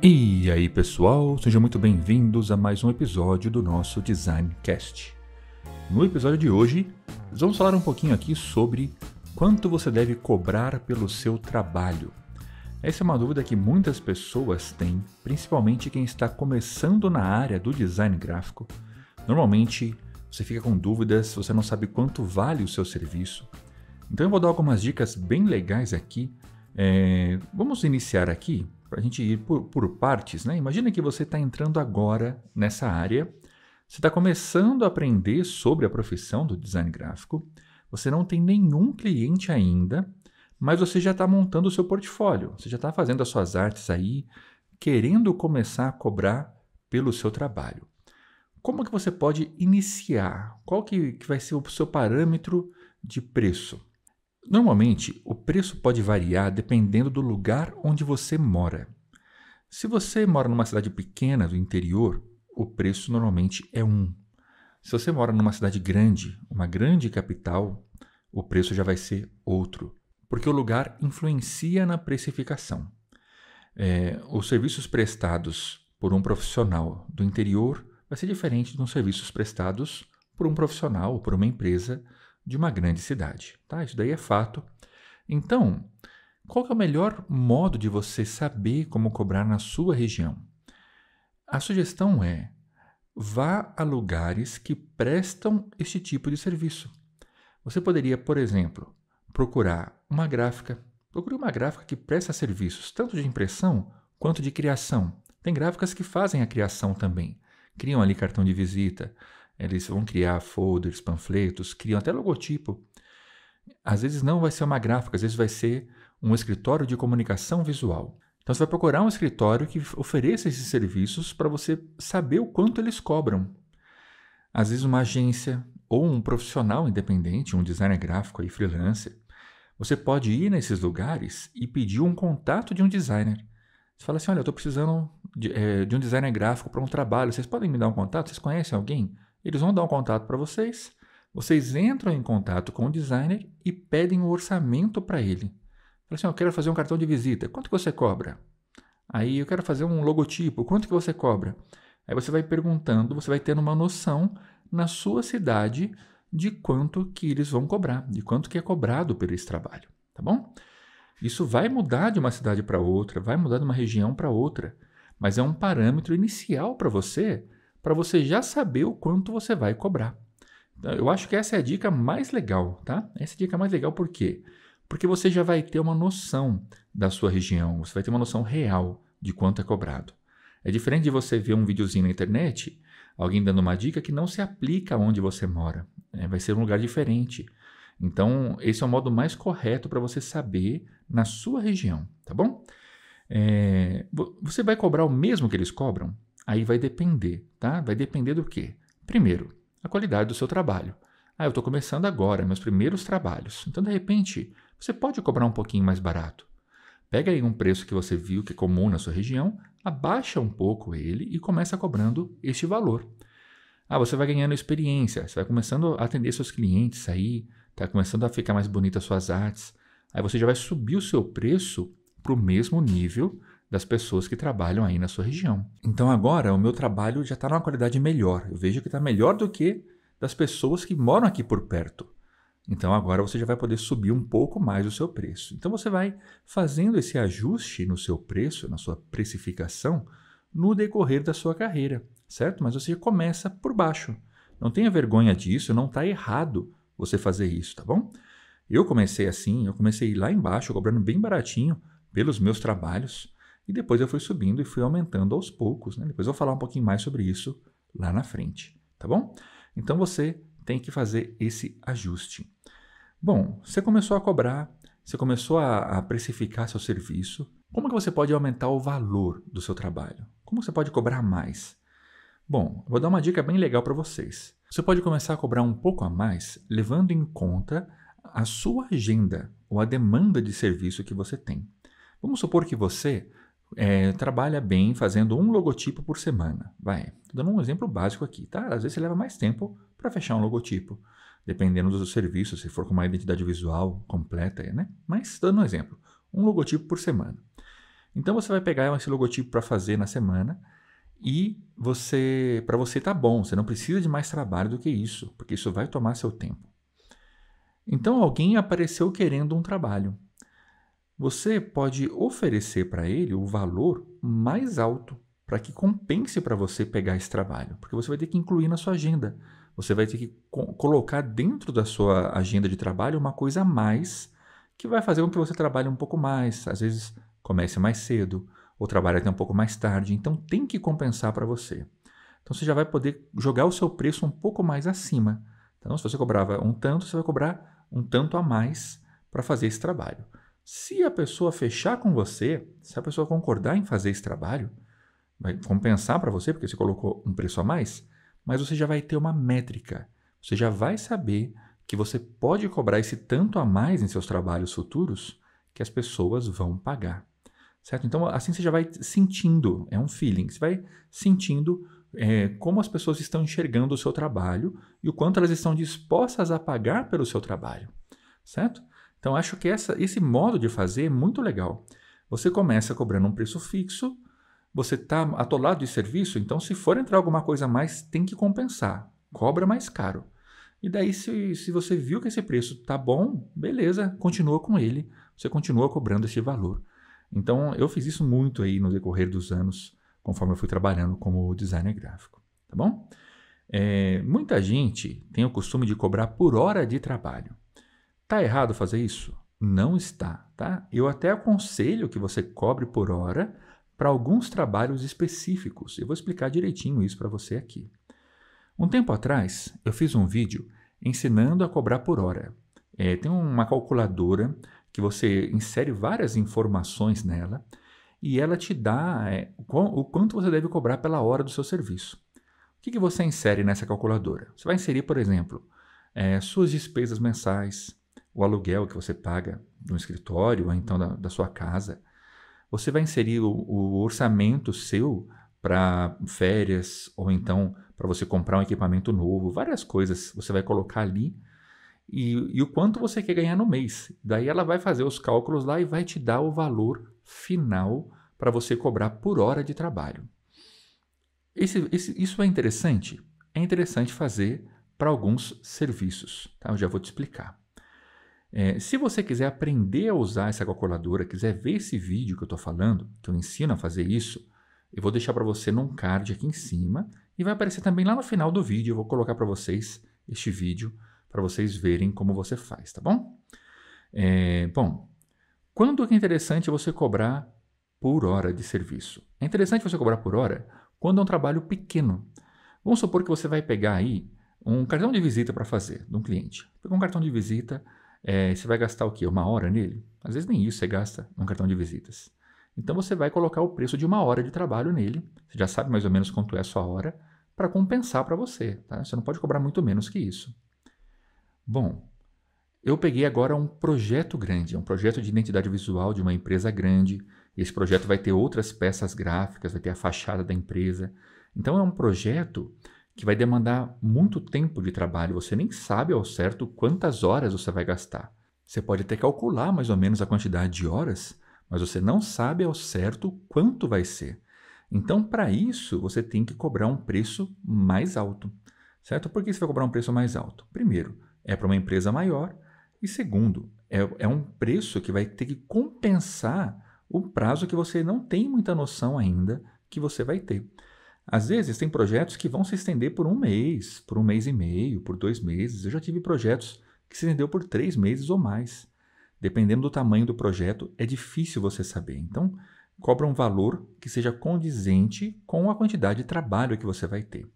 E aí pessoal, sejam muito bem-vindos a mais um episódio do nosso Design Cast. No episódio de hoje, vamos falar um pouquinho aqui sobre quanto você deve cobrar pelo seu trabalho. Essa é uma dúvida que muitas pessoas têm, principalmente quem está começando na área do design gráfico. Normalmente você fica com dúvidas, você não sabe quanto vale o seu serviço. Então eu vou dar algumas dicas bem legais aqui. É, vamos iniciar aqui para a gente ir por, por partes, né? Imagina que você está entrando agora nessa área, você está começando a aprender sobre a profissão do design gráfico, você não tem nenhum cliente ainda, mas você já está montando o seu portfólio, você já está fazendo as suas artes aí, querendo começar a cobrar pelo seu trabalho. Como que você pode iniciar? Qual que, que vai ser o seu parâmetro de preço? Normalmente, o preço pode variar dependendo do lugar onde você mora. Se você mora numa cidade pequena do interior, o preço normalmente é 1. Um. Se você mora numa cidade grande, uma grande capital, o preço já vai ser outro, porque o lugar influencia na precificação. É, os serviços prestados por um profissional do interior vai ser diferente dos serviços prestados por um profissional ou por uma empresa de uma grande cidade. Tá? Isso daí é fato. Então, qual é o melhor modo de você saber como cobrar na sua região? A sugestão é vá a lugares que prestam este tipo de serviço. Você poderia, por exemplo, procurar uma gráfica. Procure uma gráfica que presta serviços tanto de impressão quanto de criação. Tem gráficas que fazem a criação também. Criam ali cartão de visita, eles vão criar folders, panfletos, criam até logotipo. Às vezes não vai ser uma gráfica, às vezes vai ser um escritório de comunicação visual. Então você vai procurar um escritório que ofereça esses serviços para você saber o quanto eles cobram. Às vezes uma agência ou um profissional independente, um designer gráfico aí freelancer, você pode ir nesses lugares e pedir um contato de um designer. Você fala assim, olha, eu estou precisando de, é, de, um designer gráfico para um trabalho, vocês podem me dar um contato? Vocês conhecem alguém? Eles vão dar um contato para vocês, vocês entram em contato com o designer e pedem um orçamento para ele. Fala assim, eu quero fazer um cartão de visita, quanto que você cobra? Aí eu quero fazer um logotipo, quanto que você cobra? Aí você vai perguntando, você vai tendo uma noção na sua cidade de quanto que eles vão cobrar, de quanto que é cobrado por esse trabalho, tá bom? Isso vai mudar de uma cidade para outra, vai mudar de uma região para outra, mas é um parâmetro inicial para você para você já saber o quanto você vai cobrar. Então, eu acho que essa é a dica mais legal, tá? Essa é a dica mais legal por quê? Porque você já vai ter uma noção da sua região, você vai ter uma noção real de quanto é cobrado. É diferente de você ver um videozinho na internet, alguém dando uma dica que não se aplica onde você mora. Né? vai ser um lugar diferente. Então, esse é o modo mais correto para você saber na sua região, tá bom? É, você vai cobrar o mesmo que eles cobram? Aí vai depender, tá? Vai depender do quê? Primeiro, a qualidade do seu trabalho. Ah, eu estou começando agora, meus primeiros trabalhos. Então, de repente, você pode cobrar um pouquinho mais barato. Pega aí um preço que você viu que é comum na sua região, abaixa um pouco ele e começa cobrando este valor. Ah, você vai ganhando experiência, você vai começando a atender seus clientes aí, tá começando a ficar mais bonita suas artes. Aí você já vai subir o seu preço para o mesmo nível das pessoas que trabalham aí na sua região. Então agora o meu trabalho já está numa qualidade melhor. Eu vejo que está melhor do que das pessoas que moram aqui por perto. Então agora você já vai poder subir um pouco mais o seu preço. Então você vai fazendo esse ajuste no seu preço, na sua precificação, no decorrer da sua carreira, certo? Mas você começa por baixo. Não tenha vergonha disso, não está errado você fazer isso, tá bom? Eu comecei assim, eu comecei lá embaixo, cobrando bem baratinho pelos meus trabalhos. E depois eu fui subindo e fui aumentando aos poucos. Né? Depois eu vou falar um pouquinho mais sobre isso lá na frente, tá bom? Então você tem que fazer esse ajuste. Bom, você começou a cobrar, você começou a, a precificar seu serviço. Como que você pode aumentar o valor do seu trabalho? Como você pode cobrar mais? Bom, vou dar uma dica bem legal para vocês. Você pode começar a cobrar um pouco a mais, levando em conta a sua agenda ou a demanda de serviço que você tem. Vamos supor que você é, trabalha bem fazendo um logotipo por semana. Vai, tô dando um exemplo básico aqui, tá? Às vezes você leva mais tempo para fechar um logotipo, dependendo do serviço, se for com uma identidade visual completa, né? Mas dando um exemplo, um logotipo por semana. Então você vai pegar esse logotipo para fazer na semana e você, para você tá bom, você não precisa de mais trabalho do que isso, porque isso vai tomar seu tempo. Então alguém apareceu querendo um trabalho você pode oferecer para ele o valor mais alto para que compense para você pegar esse trabalho, porque você vai ter que incluir na sua agenda. Você vai ter que co colocar dentro da sua agenda de trabalho uma coisa a mais que vai fazer com que você trabalhe um pouco mais, às vezes comece mais cedo ou trabalhe até um pouco mais tarde, então tem que compensar para você. Então você já vai poder jogar o seu preço um pouco mais acima. Então se você cobrava um tanto, você vai cobrar um tanto a mais para fazer esse trabalho. Se a pessoa fechar com você, se a pessoa concordar em fazer esse trabalho, vai compensar para você, porque você colocou um preço a mais, mas você já vai ter uma métrica. Você já vai saber que você pode cobrar esse tanto a mais em seus trabalhos futuros que as pessoas vão pagar. Certo? Então, assim você já vai sentindo, é um feeling, você vai sentindo é, como as pessoas estão enxergando o seu trabalho e o quanto elas estão dispostas a pagar pelo seu trabalho. Certo? Então, acho que essa, esse modo de fazer é muito legal. Você começa cobrando um preço fixo, você está atolado de serviço, então se for entrar alguma coisa a mais, tem que compensar. Cobra mais caro. E daí, se, se você viu que esse preço está bom, beleza, continua com ele. Você continua cobrando esse valor. Então, eu fiz isso muito aí no decorrer dos anos, conforme eu fui trabalhando como designer gráfico. Tá bom? É, muita gente tem o costume de cobrar por hora de trabalho. Tá errado fazer isso? Não está, tá? Eu até aconselho que você cobre por hora para alguns trabalhos específicos. Eu vou explicar direitinho isso para você aqui. Um tempo atrás, eu fiz um vídeo ensinando a cobrar por hora. É, tem uma calculadora que você insere várias informações nela e ela te dá é, o quanto você deve cobrar pela hora do seu serviço. O que, que você insere nessa calculadora? Você vai inserir, por exemplo, é, suas despesas mensais, o aluguel que você paga no escritório, ou então da, da sua casa, você vai inserir o, o orçamento seu para férias, ou então para você comprar um equipamento novo, várias coisas você vai colocar ali e, e, o quanto você quer ganhar no mês. Daí ela vai fazer os cálculos lá e vai te dar o valor final para você cobrar por hora de trabalho. Esse, esse, isso é interessante? É interessante fazer para alguns serviços. Tá? Eu já vou te explicar. É, se você quiser aprender a usar essa calculadora, quiser ver esse vídeo que eu estou falando, que eu ensino a fazer isso, eu vou deixar para você num card aqui em cima e vai aparecer também lá no final do vídeo. Eu vou colocar para vocês este vídeo para vocês verem como você faz, tá bom? É, bom, quando é, é interessante você cobrar por hora de serviço? É interessante você cobrar por hora quando é um trabalho pequeno. Vamos supor que você vai pegar aí um cartão de visita para fazer de um cliente. Pegou um cartão de visita é, você vai gastar o quê? Uma hora nele? Às vezes nem isso você gasta num cartão de visitas. Então você vai colocar o preço de uma hora de trabalho nele. Você já sabe mais ou menos quanto é a sua hora para compensar para você. Tá? Você não pode cobrar muito menos que isso. Bom, eu peguei agora um projeto grande, um projeto de identidade visual de uma empresa grande. Esse projeto vai ter outras peças gráficas, vai ter a fachada da empresa. Então é um projeto que vai demandar muito tempo de trabalho. Você nem sabe ao certo quantas horas você vai gastar. Você pode até calcular mais ou menos a quantidade de horas, mas você não sabe ao certo quanto vai ser. Então, para isso, você tem que cobrar um preço mais alto. Certo? Por que você vai cobrar um preço mais alto? Primeiro, é para uma empresa maior. E segundo, é, é um preço que vai ter que compensar o prazo que você não tem muita noção ainda que você vai ter. Às vezes, tem projetos que vão se estender por um mês, por um mês e meio, por dois meses. Eu já tive projetos que se estendeu por três meses ou mais. Dependendo do tamanho do projeto, é difícil você saber. Então, cobra um valor que seja condizente com a quantidade de trabalho que você vai ter.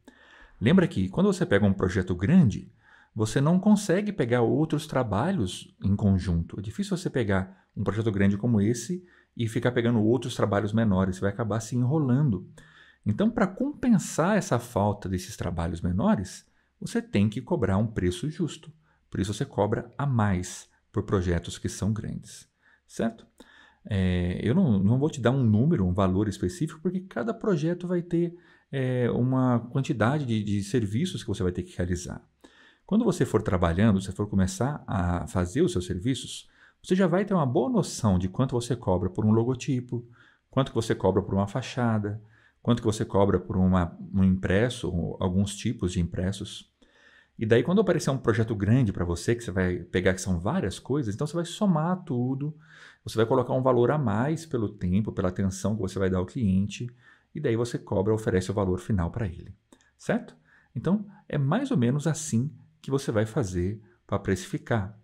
Lembra que quando você pega um projeto grande, você não consegue pegar outros trabalhos em conjunto. É difícil você pegar um projeto grande como esse e ficar pegando outros trabalhos menores. Você vai acabar se enrolando. Então, para compensar essa falta desses trabalhos menores, você tem que cobrar um preço justo. Por isso, você cobra a mais por projetos que são grandes, certo? É, eu não, não vou te dar um número, um valor específico, porque cada projeto vai ter é, uma quantidade de, de serviços que você vai ter que realizar. Quando você for trabalhando, você for começar a fazer os seus serviços, você já vai ter uma boa noção de quanto você cobra por um logotipo, quanto que você cobra por uma fachada, quanto que você cobra por uma, um impresso, alguns tipos de impressos. E daí, quando aparecer um projeto grande para você, que você vai pegar que são várias coisas, então você vai somar tudo, você vai colocar um valor a mais pelo tempo, pela atenção que você vai dar ao cliente, e daí você cobra, oferece o valor final para ele, certo? Então, é mais ou menos assim que você vai fazer para precificar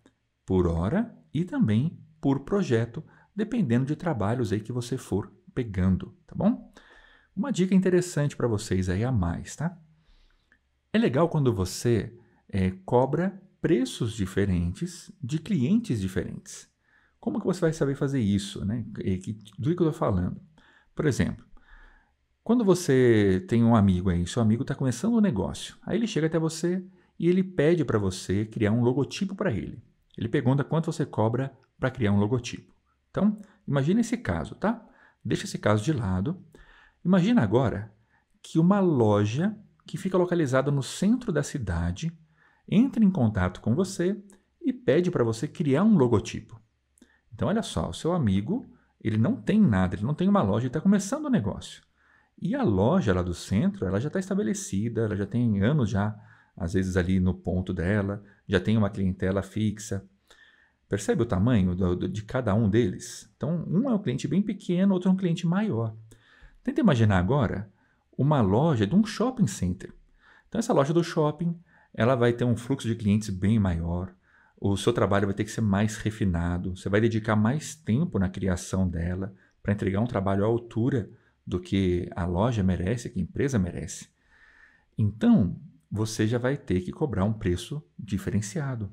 por hora e também por projeto, dependendo de trabalhos aí que você for pegando, tá bom? Uma dica interessante para vocês aí a mais, tá? É legal quando você é, cobra preços diferentes de clientes diferentes. Como que você vai saber fazer isso, né? É do que eu estou falando. Por exemplo, quando você tem um amigo aí, seu amigo está começando um negócio, aí ele chega até você e ele pede para você criar um logotipo para ele. Ele pergunta quanto você cobra para criar um logotipo. Então, imagine esse caso, tá? Deixa esse caso de lado Imagina agora que uma loja que fica localizada no centro da cidade entra em contato com você e pede para você criar um logotipo. Então, olha só, o seu amigo ele não tem nada, ele não tem uma loja, ele está começando o um negócio. E a loja lá do centro, ela já está estabelecida, ela já tem anos já, às vezes ali no ponto dela, já tem uma clientela fixa. Percebe o tamanho do, do, de cada um deles? Então, um é um cliente bem pequeno, outro é um cliente maior. Tenta imaginar agora uma loja de um shopping center. Então, essa loja do shopping ela vai ter um fluxo de clientes bem maior, o seu trabalho vai ter que ser mais refinado, você vai dedicar mais tempo na criação dela para entregar um trabalho à altura do que a loja merece, que a empresa merece. Então, você já vai ter que cobrar um preço diferenciado.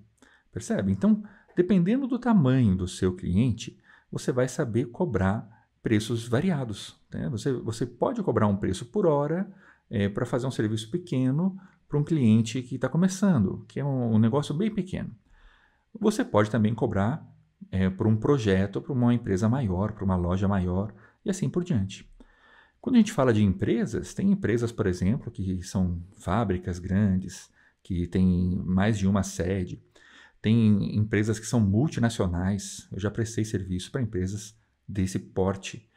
Percebe? Então, dependendo do tamanho do seu cliente, você vai saber cobrar preços variados. Né? Você, você pode cobrar um preço por hora é, para fazer um serviço pequeno para um cliente que está começando, que é um, um, negócio bem pequeno. Você pode também cobrar é, por um projeto, para uma empresa maior, para uma loja maior e assim por diante. Quando a gente fala de empresas, tem empresas, por exemplo, que são fábricas grandes, que têm mais de uma sede. Tem empresas que são multinacionais. Eu já prestei serviço para empresas desse porte.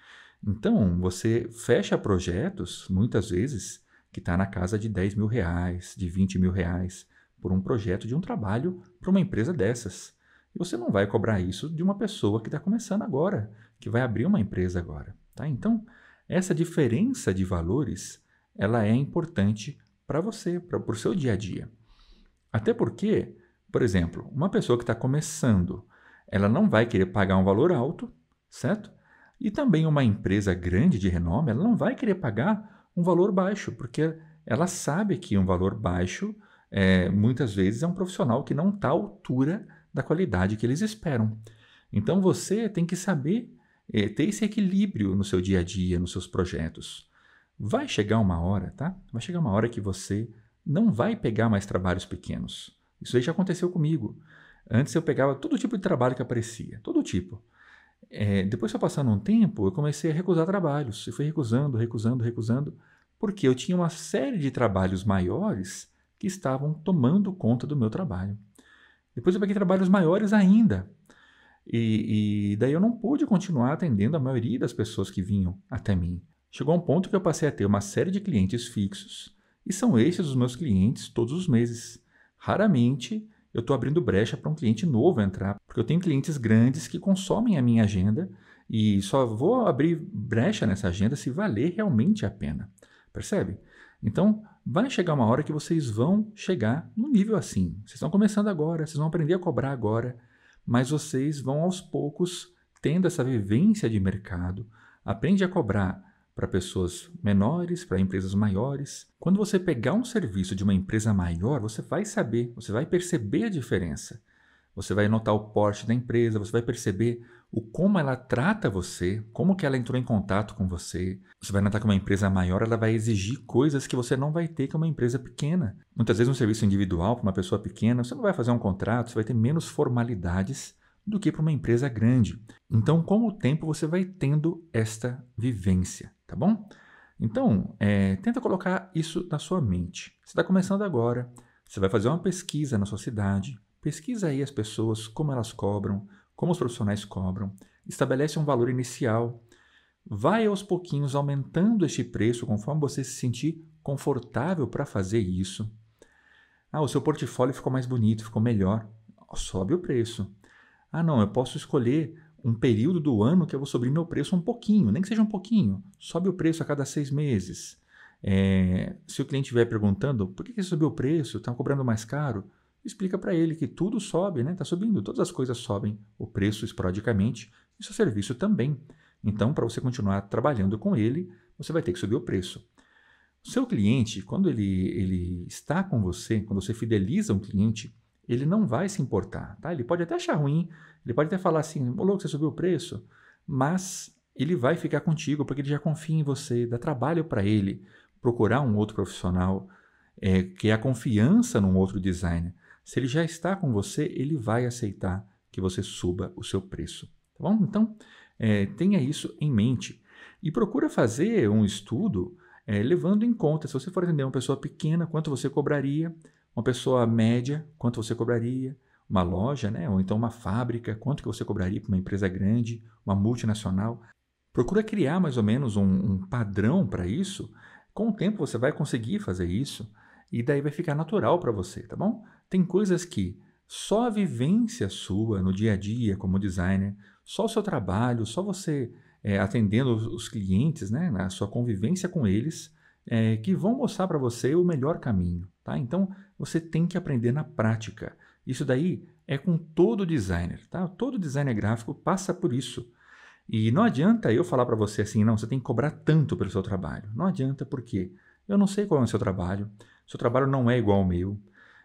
Então, você fecha projetos, muitas vezes, que está na casa de 10 mil reais, de 20 mil reais, por um projeto de um trabalho para uma empresa dessas. E você não vai cobrar isso de uma pessoa que está começando agora, que vai abrir uma empresa agora. Tá? Então, essa diferença de valores ela é importante para você, para o seu dia a dia. Até porque, por exemplo, uma pessoa que está começando, ela não vai querer pagar um valor alto certo? E também uma empresa grande de renome, ela não vai querer pagar um valor baixo, porque ela sabe que um valor baixo é, muitas vezes é um profissional que não está à altura da qualidade que eles esperam. Então você tem que saber é, ter esse equilíbrio no seu dia a dia, nos seus projetos. Vai chegar uma hora, tá? Vai chegar uma hora que você não vai pegar mais trabalhos pequenos. Isso aí já aconteceu comigo. Antes eu pegava todo tipo de trabalho que aparecia, todo tipo. É, depois só passando um tempo, eu comecei a recusar trabalhos. Eu fui recusando, recusando, recusando, porque eu tinha uma série de trabalhos maiores que estavam tomando conta do meu trabalho. Depois eu peguei trabalhos maiores ainda. E, e daí eu não pude continuar atendendo a maioria das pessoas que vinham até mim. Chegou a um ponto que eu passei a ter uma série de clientes fixos, e são esses os meus clientes todos os meses. Raramente eu estou abrindo brecha para um cliente novo entrar, porque eu tenho clientes grandes que consomem a minha agenda e só vou abrir brecha nessa agenda se valer realmente a pena. Percebe? Então, vai chegar uma hora que vocês vão chegar num nível assim. Vocês estão começando agora, vocês vão aprender a cobrar agora, mas vocês vão aos poucos tendo essa vivência de mercado, aprende a cobrar para pessoas menores, para empresas maiores. Quando você pegar um serviço de uma empresa maior, você vai saber, você vai perceber a diferença. Você vai notar o porte da empresa, você vai perceber o como ela trata você, como que ela entrou em contato com você. Você vai notar que uma empresa maior ela vai exigir coisas que você não vai ter com é uma empresa pequena. Muitas vezes um serviço individual para uma pessoa pequena, você não vai fazer um contrato, você vai ter menos formalidades do que para uma empresa grande. Então, com o tempo, você vai tendo esta vivência, tá bom? Então, é, tenta colocar isso na sua mente. Você está começando agora, você vai fazer uma pesquisa na sua cidade, pesquisa aí as pessoas, como elas cobram, como os profissionais cobram, estabelece um valor inicial, vai aos pouquinhos aumentando este preço conforme você se sentir confortável para fazer isso. Ah, o seu portfólio ficou mais bonito, ficou melhor, sobe o preço. Ah, não, eu posso escolher um período do ano que eu vou subir meu preço um pouquinho, nem que seja um pouquinho. Sobe o preço a cada seis meses. É, se o cliente estiver perguntando por que, que subiu o preço, está cobrando mais caro, explica para ele que tudo sobe, né? Está subindo, todas as coisas sobem, o preço esporadicamente e seu serviço também. Então, para você continuar trabalhando com ele, você vai ter que subir o preço. seu cliente, quando ele, ele está com você, quando você fideliza um cliente, ele não vai se importar, tá? Ele pode até achar ruim, ele pode até falar assim, ô louco, você subiu o preço, mas ele vai ficar contigo porque ele já confia em você, dá trabalho para ele procurar um outro profissional, é, que é a confiança num outro designer. Se ele já está com você, ele vai aceitar que você suba o seu preço, tá bom? Então, é, tenha isso em mente e procura fazer um estudo é, levando em conta, se você for atender uma pessoa pequena, quanto você cobraria, uma pessoa média, quanto você cobraria? Uma loja, né? ou então uma fábrica, quanto que você cobraria para uma empresa grande, uma multinacional? Procura criar mais ou menos um, um padrão para isso. Com o tempo você vai conseguir fazer isso e daí vai ficar natural para você, tá bom? Tem coisas que só a vivência sua no dia a dia como designer, só o seu trabalho, só você é, atendendo os clientes, né, na sua convivência com eles, é, que vão mostrar para você o melhor caminho. Tá? Então, você tem que aprender na prática. Isso daí é com todo designer, tá? Todo designer gráfico passa por isso. E não adianta eu falar para você assim, não, você tem que cobrar tanto pelo seu trabalho. Não adianta porque eu não sei qual é o seu trabalho, seu trabalho não é igual ao meu,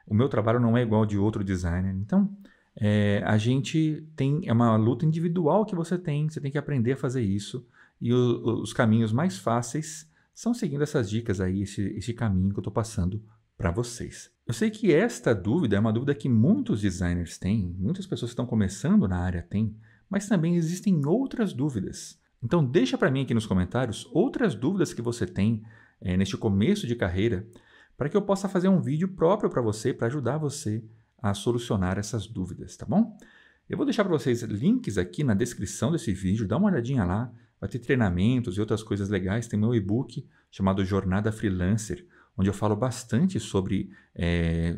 o meu trabalho não é igual ao de outro designer. Então, é, a gente tem, é uma luta individual que você tem, você tem que aprender a fazer isso. E o, os caminhos mais fáceis são seguindo essas dicas aí, esse, esse caminho que eu estou passando para vocês. Eu sei que esta dúvida é uma dúvida que muitos designers têm, muitas pessoas que estão começando na área têm, mas também existem outras dúvidas. Então deixa para mim aqui nos comentários outras dúvidas que você tem é, neste começo de carreira para que eu possa fazer um vídeo próprio para você, para ajudar você a solucionar essas dúvidas, tá bom? Eu vou deixar para vocês links aqui na descrição desse vídeo, dá uma olhadinha lá, vai ter treinamentos e outras coisas legais, tem meu e-book chamado Jornada Freelancer, onde eu falo bastante sobre é,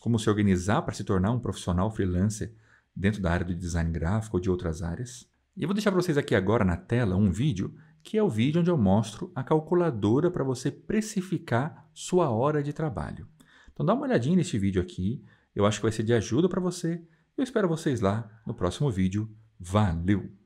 como se organizar para se tornar um profissional freelancer dentro da área do design gráfico ou de outras áreas. E eu vou deixar para vocês aqui agora na tela um vídeo, que é o vídeo onde eu mostro a calculadora para você precificar sua hora de trabalho. Então dá uma olhadinha nesse vídeo aqui, eu acho que vai ser de ajuda para você. Eu espero vocês lá no próximo vídeo. Valeu!